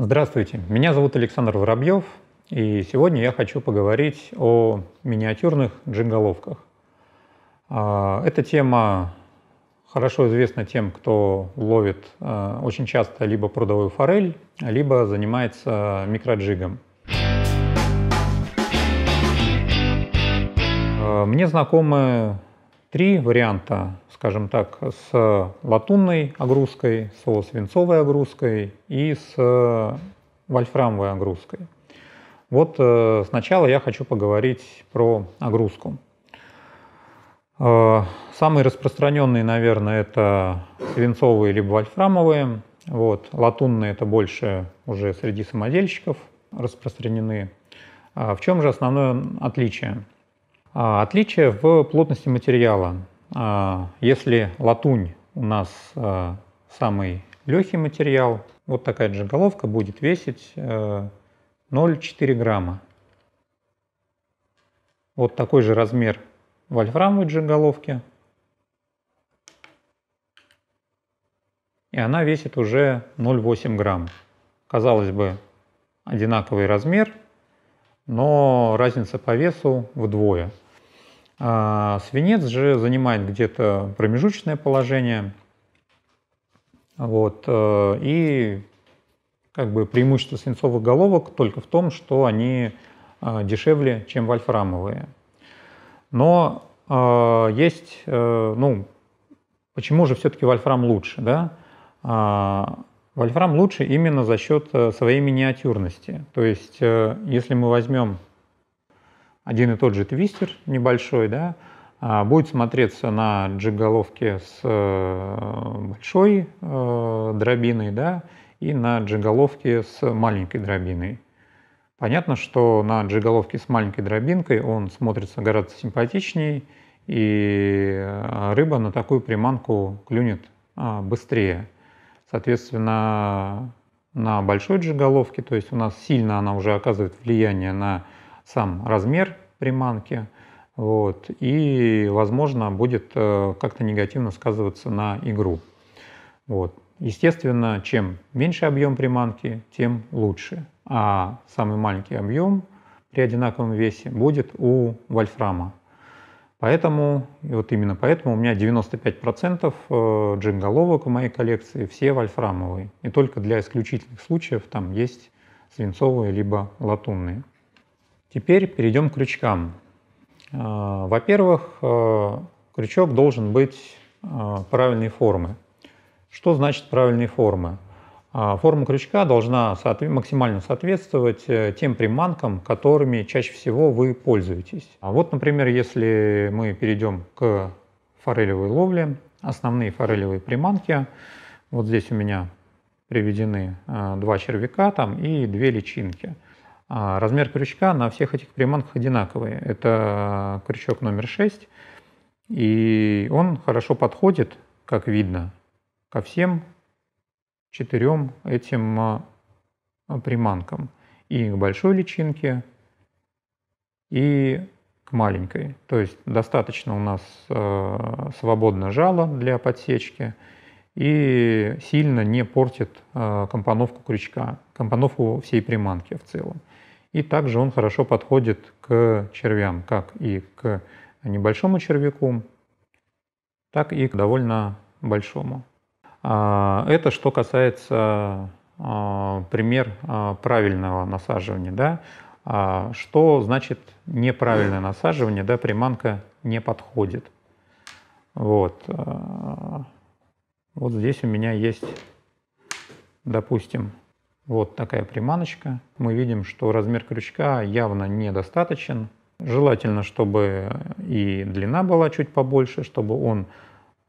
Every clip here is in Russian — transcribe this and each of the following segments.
Здравствуйте, меня зовут Александр Воробьев, и сегодня я хочу поговорить о миниатюрных джинголовках. А, эта тема хорошо известна тем, кто ловит а, очень часто либо прудовую форель, либо занимается микроджигом. А, мне знакомы три варианта скажем так, с латунной огрузкой, со свинцовой огрузкой и с э, вольфрамовой огрузкой. Вот э, сначала я хочу поговорить про огрузку. Э, самые распространенные, наверное, это свинцовые либо вольфрамовые. Вот. Латунные это больше уже среди самодельщиков распространены. А в чем же основное отличие? А отличие в плотности материала. А, если латунь у нас а, самый легкий материал, вот такая же головка будет весить 0,4 э, грамма. Вот такой же размер вольфрамовой джиг-головки И она весит уже 0,8 грамм. Казалось бы, одинаковый размер, но разница по весу вдвое. А свинец же занимает где-то промежуточное положение. Вот. Э, и как бы преимущество свинцовых головок только в том, что они э, дешевле, чем вольфрамовые. Но э, есть, ну, почему же все-таки вольфрам лучше, да? А, вольфрам лучше именно за счет своей миниатюрности. То есть, если мы возьмем один и тот же твистер небольшой, да, а, будет смотреться на джиголовке с э, большой э, дробиной, да, и на джиголовке с маленькой дробиной. Понятно, что на джиголовке с маленькой дробинкой он смотрится гораздо симпатичнее, и э, рыба на такую приманку клюнет а, быстрее. Соответственно, на большой джиголовке, то есть у нас сильно она уже оказывает влияние на сам размер приманки, вот, и, возможно, будет э, как-то негативно сказываться на игру. Вот. Естественно, чем меньше объем приманки, тем лучше. А самый маленький объем при одинаковом весе будет у вольфрама. Поэтому, и вот именно поэтому у меня 95% э, джинголовок в моей коллекции все вольфрамовые. И только для исключительных случаев там есть свинцовые либо латунные. Теперь перейдем к крючкам. А, во-первых, а, крючок должен быть а, правильной формы. Что значит правильной формы? Форма крючка должна максимально соответствовать э, тем приманкам, которыми чаще всего вы пользуетесь. вот, например, если мы перейдем к форелевой ловле, основные форелевые приманки, вот здесь у меня приведены э, два червяка там и две личинки – а, размер крючка на всех этих приманках одинаковый. Это а, крючок номер 6, и он хорошо подходит, как видно, ко всем четырем этим а, приманкам. И к большой личинке, и к маленькой. То есть достаточно у нас свободно жало для подсечки – и сильно не портит а, компоновку крючка, компоновку всей приманки в целом. И также он хорошо подходит к червям, как и к небольшому червяку, так и к довольно большому. А, это что касается а, пример правильного насаживания. Да? Что значит неправильное насаживание, да, приманка не подходит. Вот. Вот здесь у меня есть, допустим, вот такая приманочка. Мы видим, что размер крючка явно недостаточен. Желательно, чтобы и длина была чуть побольше, чтобы он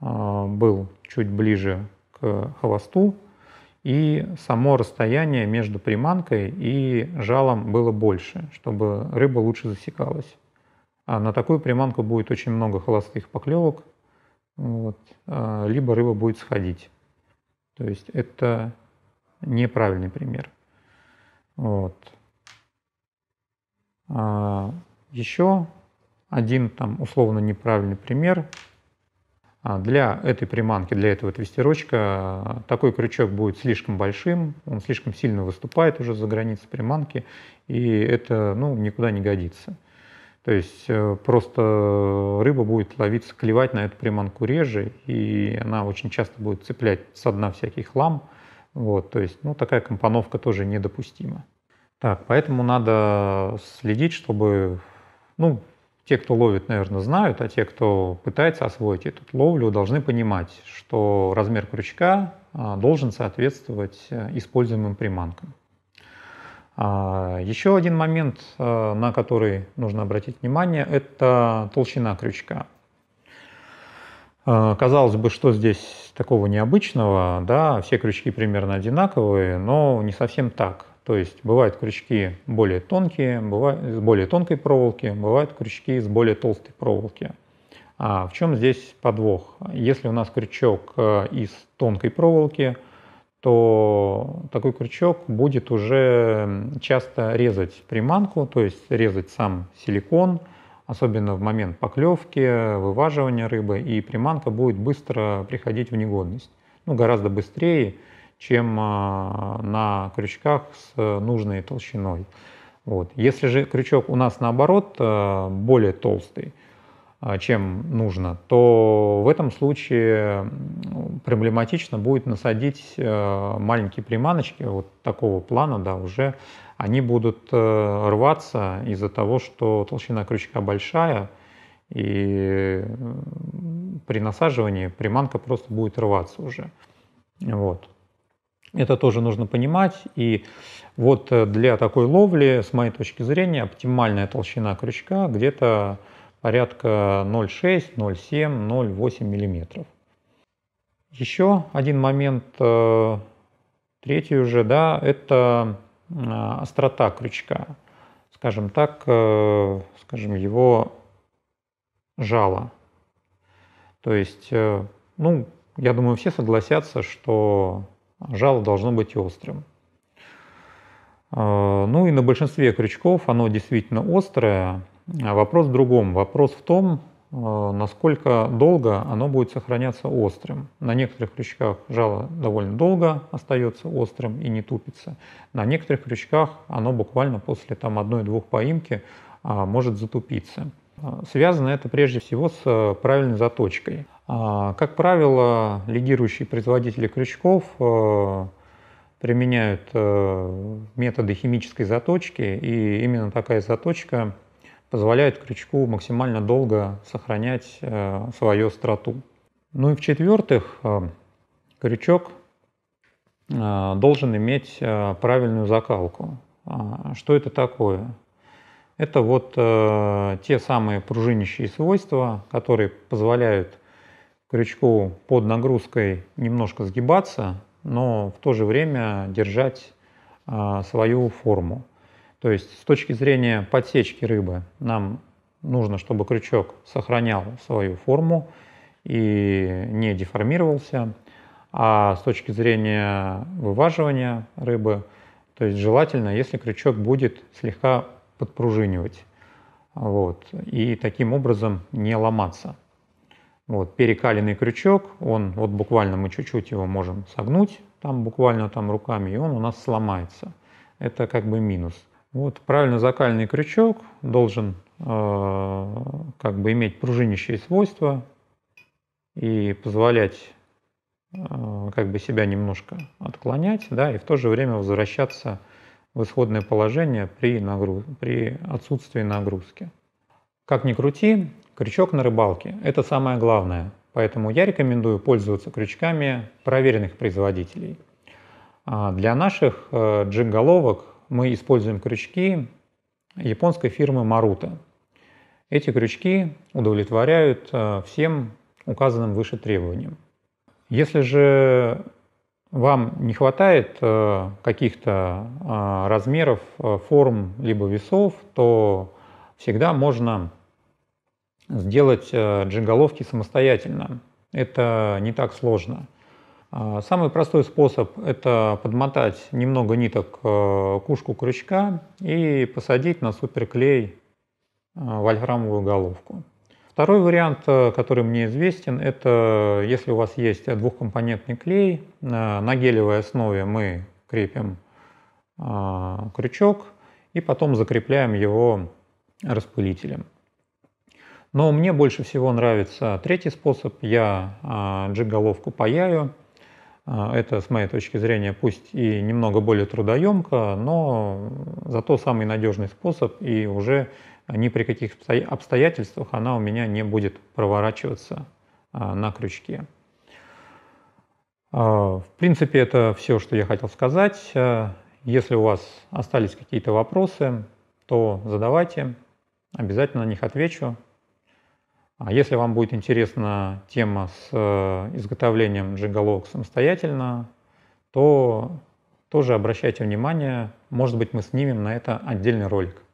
а, был чуть ближе к хвосту, и само расстояние между приманкой и жалом было больше, чтобы рыба лучше засекалась. А на такую приманку будет очень много холостых поклевок, вот, а, либо рыба будет сходить. То есть это неправильный пример. Вот. А еще один там условно неправильный пример. А, для этой приманки, для этого твистерочка а, такой крючок будет слишком большим, он слишком сильно выступает уже за границы приманки, и это ну, никуда не годится. То есть э, просто рыба будет ловиться, клевать на эту приманку реже, и она очень часто будет цеплять со дна всякий хлам. Вот, то есть, ну, такая компоновка тоже недопустима. Так, поэтому надо следить, чтобы, ну, те, кто ловит, наверное, знают, а те, кто пытается освоить эту ловлю, должны понимать, что размер крючка а, должен соответствовать э, используемым приманкам. А, Еще один момент, э, на который нужно обратить внимание, это толщина крючка. Э, казалось бы, что здесь такого необычного, да, все крючки примерно одинаковые, но не совсем так. То есть бывают крючки более тонкие, бывают, с более тонкой проволоки, бывают крючки с более толстой проволоки. А в чем здесь подвох? Если у нас крючок э, из тонкой проволоки – то такой крючок будет уже часто резать приманку, то есть резать сам силикон, особенно в момент поклевки, вываживания рыбы, и приманка будет быстро приходить в негодность. Ну, гораздо быстрее, чем а, на крючках с э, нужной толщиной. Вот. Если же крючок у нас наоборот э, более толстый, а, чем нужно, то в этом случае проблематично будет насадить э, маленькие приманочки вот такого плана, да, уже они будут э, рваться из-за того, что толщина крючка большая, и при насаживании приманка просто будет рваться уже. Вот. Это тоже нужно понимать. И вот э, для такой ловли, с моей точки зрения, оптимальная толщина крючка где-то порядка 0,6, 0,7, 0,8 мм. Еще один момент, э, третий уже, да, это э, острота крючка. Скажем так, э, скажем, его жало. То есть, ну, я думаю, все согласятся, что жало должно быть острым. Ну и на большинстве крючков оно действительно острое, а вопрос в другом. Вопрос в том, э, насколько долго оно будет сохраняться острым. На некоторых крючках жало довольно долго остается острым и не тупится. На некоторых крючках оно буквально после там, одной-двух поимки а, может затупиться. А, связано это прежде всего с э, правильной заточкой. Как правило, лидирующие производители крючков э, применяют методы химической заточки, и именно такая заточка – позволяет крючку максимально долго сохранять э, свою остроту. Ну и в-четвертых, э, крючок э, должен иметь правильную закалку. А, что это такое? Это вот те самые пружинящие свойства, которые позволяют крючку под нагрузкой немножко сгибаться, но в то же время держать свою форму. То есть с точки зрения подсечки рыбы нам нужно, чтобы крючок сохранял свою форму и не деформировался. А с точки зрения вываживания рыбы, то есть желательно, если крючок будет слегка подпружинивать вот, и таким образом не ломаться. Вот, перекаленный крючок, он вот буквально мы чуть-чуть его можем согнуть, там буквально там руками, и он у нас сломается. Это как бы минус. Вот правильно закальный крючок должен э, как бы иметь пружинящие свойства и позволять э, как бы себя немножко отклонять, да, и в то же время возвращаться в исходное положение при, нагруз... при отсутствии нагрузки. Как ни крути, крючок на рыбалке – это самое главное, поэтому я рекомендую пользоваться крючками проверенных производителей. А для наших э, джиг-головок мы используем крючки японской фирмы Maruta. Эти крючки удовлетворяют э, всем указанным выше требованиям. Если же вам не хватает э, каких-то э, размеров, форм либо весов, то всегда можно сделать джиголовки самостоятельно. Это не так сложно. А, самый простой способ – это подмотать немного ниток э, к ушку крючка и посадить на суперклей э, вольфрамовую головку. Второй вариант, э, который мне известен, это если у вас есть двухкомпонентный клей, на гелевой основе мы крепим крючок и потом закрепляем его распылителем. Но мне больше всего нравится третий способ. Я джиг-головку паяю, а, это, с моей точки зрения, пусть и немного более трудоемко, но зато самый надежный способ, и уже ни при каких обстоятельствах она у меня не будет проворачиваться а, на крючке. А, в принципе, это все, что я хотел сказать. Если у вас остались какие-то вопросы, то задавайте, обязательно на них отвечу. А если вам будет интересна тема с э, изготовлением джиголовок самостоятельно, то тоже обращайте внимание, может быть мы снимем на это отдельный ролик.